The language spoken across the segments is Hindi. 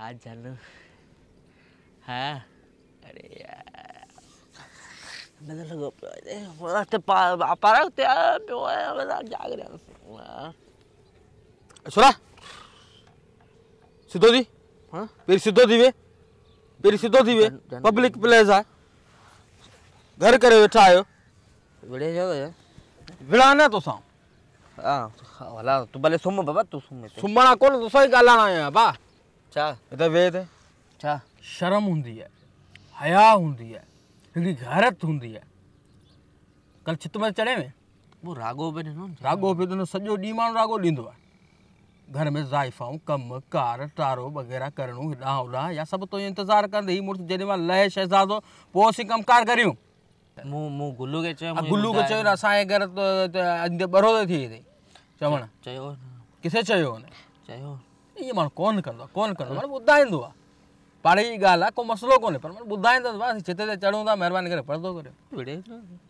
हाँ जानू हाँ अरे यार मतलब लोग मतलब ते पा पारा ते मतलब जाग रहे छोरा हाँ। सिद्धो दी हाँ फिर सिद्धो दीवे फिर सिद्धो दीवे पब्लिक प्लेस है घर करे बैठा आयो बड़े जो है विड़ाना तो सां हां तो वाला तू भले सुम बाबा तू सुम सुमणा कोन तो सही गालाना है बा ਅੱਛਾ ਵੇਦ ਹੈ ਸ਼ਰਮ ਹੁੰਦੀ ਹੈ ਹੁੰਦੀ ਹੈ ਜਿਹੜੀ ਗੈਰਤ ਹੁੰਦੀ ਹੈ कल छित में चढ़े में वो रागो बि ॾिनो रागो बि ॾिनो सॼो ॾींहुं माण्हू रागो ॾींदो घर में ज़ाइफ़ाऊं कम कार टारो वग़ैरह करिणो हेॾां या सभु तुंहिंजो इंतज़ारु कंदे हीउ मुड़ुसि जेॾी महिल लहे शहज़ादो पोइ असीं कमकार करियूं मूं मूं गुलू खे चयो गुलू खे चयो असांजे घर बरोदो थी वई चयो किथे चयो चयो ಈ ಮಾಡು ಕೋನ್ ಕಂದ ಕೋನ್ ಕಂದ ಮಾಡು ॿुधाईंदो आहे पाणे जी ॻाल्हि गाला को मसलो कोन्हे पर बुद्धा ॿुधाईंदसि बसि चेते दे चढ़ूं था महिरबानी करे बड़े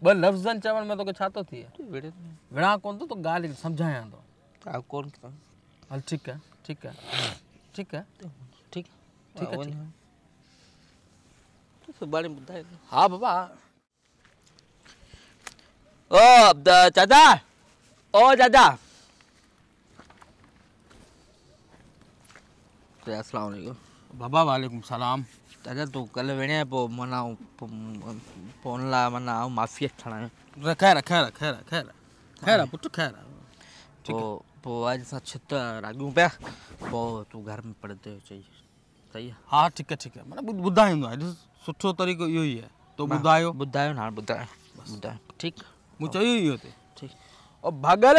बस लफ्ज़ जन चावन में तोखे छा थो थिए विड़ा कोन थो तो, तूं तो ॻाल्हि सम्झायां थो तो। ठीक हल ठीक आहे ठीक आहे ठीक ठीक ठीकु ठीकु आहे सुभाणे ॿुधाए हा बाबा ओ चाचा ओ दादा तो बाबा वालेकुम सलाम दादा तूं कल्ह विणे पोइ माना फोन लाइ माना आउं माफ़ी खणा ख़ैर ख़ैर ख़ैर ख़ैर ख़ैर आहे ख़ैर आहे पोइ पोइ अॼु असां छित राॻियूं पिया पोइ घर में पढ़ंदे चई सही आहे हा ठीकु आहे ठीकु आहे माना ॿुधाईंदो आहे सुठो तरीक़ो इहो ई आहे तो ॿुधायो हाँ, ॿुधायो न हाणे ॿुधायो ॿुधायो ठीकु मूं चयो ते ठीकु ऐं भॻल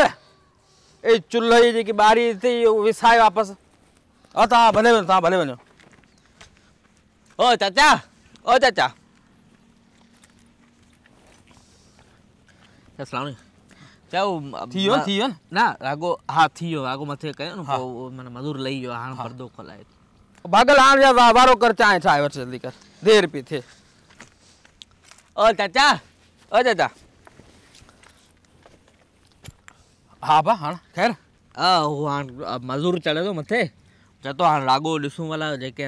ए चुल्ह जी जेकी ॿारी थी उहो विसाए वापसि अ ता भले बनो ता भले बनो ओ चाचा ओ चाचा સલામણી ચાઉ થિયો થિયો ના રાગો હા થિયો આગો માથે કહે ને મને મજૂર લઈ ગયો હાણ પડદો ખોલાય ભાગલ હાણ જા વારો કર ચાય ચાય વર્ષ જલ્દી કર દેર પી થે ઓ ચાચા ઓ ચાચા હા બા હાણ ખેર આ હું હાણ મજૂર ચડે તો મથે જતો આ લાગો ડિસુંવાલા જે કે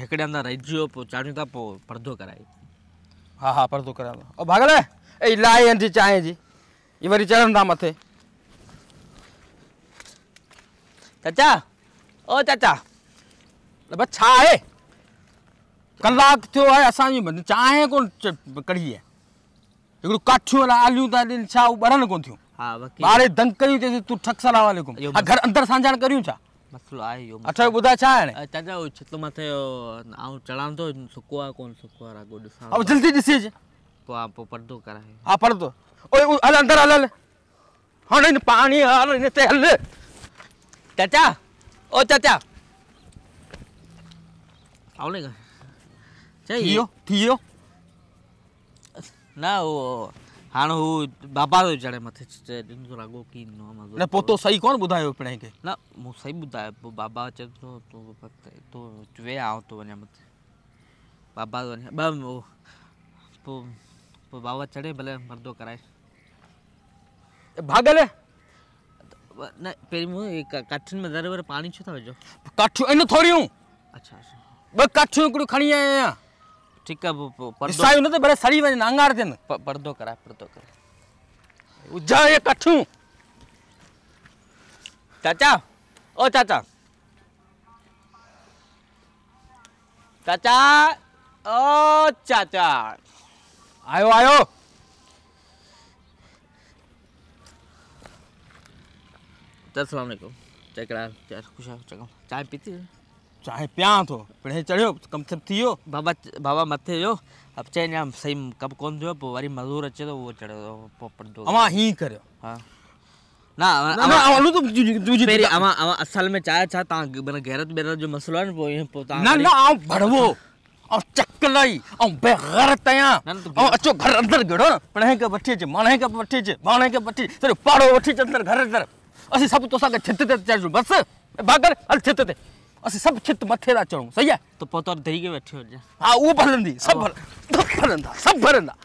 હેકડે અંદર રજ્યો પો ચાણી તા પો પડધો કરાય હા હા પડધો કરાલો ઓ ભાગલે એ લાય અંજી ચાહે જી એ વરી ચરણ તા મથે ચાચા ઓ ચાચા લે છા હે કલાક થયો હે અસાં જી બંધ ચાહે કોન કઢી હે हिकिड़ो काठियूं वाला आलियूं था ॾियनि छा उहो ॿरनि कोन थियूं ॿारे दंग कयूं चईसि तूं ठक सलाह वालेकुम घर अंदरि सांझाण करियूं छा मसलो आहे इहो अठ ॿुधाए छा हाणे चाचा उहो छित मथे आउं चढ़ां थो सुको आहे कोन सुको आहे अॻो ॾिसां ऐं जल्दी ॾिसी अचु पोइ हा पोइ परदो कराए हा परदो ओए हल अंदरि हल हल हाणे हिन पाणी हल हिन ते हल चाचा ओ चाचा आवले का थी वियो थी वियो न उहो हाँ हू बाबा थो चढ़े मथे चइनि थो लॻो की ईंदो आहे मज़ो ना पोतो तो सही कोन ॿुधायो पिणे के ना मु सही ॿुधायो पोइ बाबा चए तो तो तो वे आओ तो वञा मत बाबा थो वञा ॿ पोइ पोइ बाबा चढ़े भले मर्दो कराए भागल न मु एक कठियुनि में दर पानी पाणी छो जो विझो कठियूं थोड़ी थोरियूं अच्छा अच्छा ॿ कठियूं हिकिड़ियूं खणी आया ठीक है पर्दो सायो न तो बड़े सड़ी वन अंगार दिन पर्दो करा पर्दो कर उज्जा ये कठू चाचा ओ चाचा चाचा ओ चाचा आयो आयो अस्सलाम वालेकुम चाय करा चाय खुश चाय पीती है चाहे प्या थो पिणे चढ़ियो कम से थियो बाबा बाबा मथे जो अब चैन जाम सही कब कोन थियो पोइ वरी मज़ूर अचे थो तो उहो चढ़ियो तो पोपड़ो अमा ही करियो हा ना अमा अमा तो तुझी मेरी अमा अमा असल में चाहे छा ता बन गैरत बेरत जो मसलो है पोइ पोइ ता ना ना आऊं भड़वो और चकलई और बेगैरत आया और अचो घर अंदर गड़ो पढ़े के वठी जे माने के वठी जे माने के वठी तेरे पाड़ो वठी अंदर घर अंदर असि सब तो सा के छित ते चढ़ो बस भागर अल छित ते असे सब चित मथेरा चढ़ूं सही है तो पोतो धरी के बैठे हो जा हां वो भरंदी सब हाँ। भर सब भरंदा सब भरंदा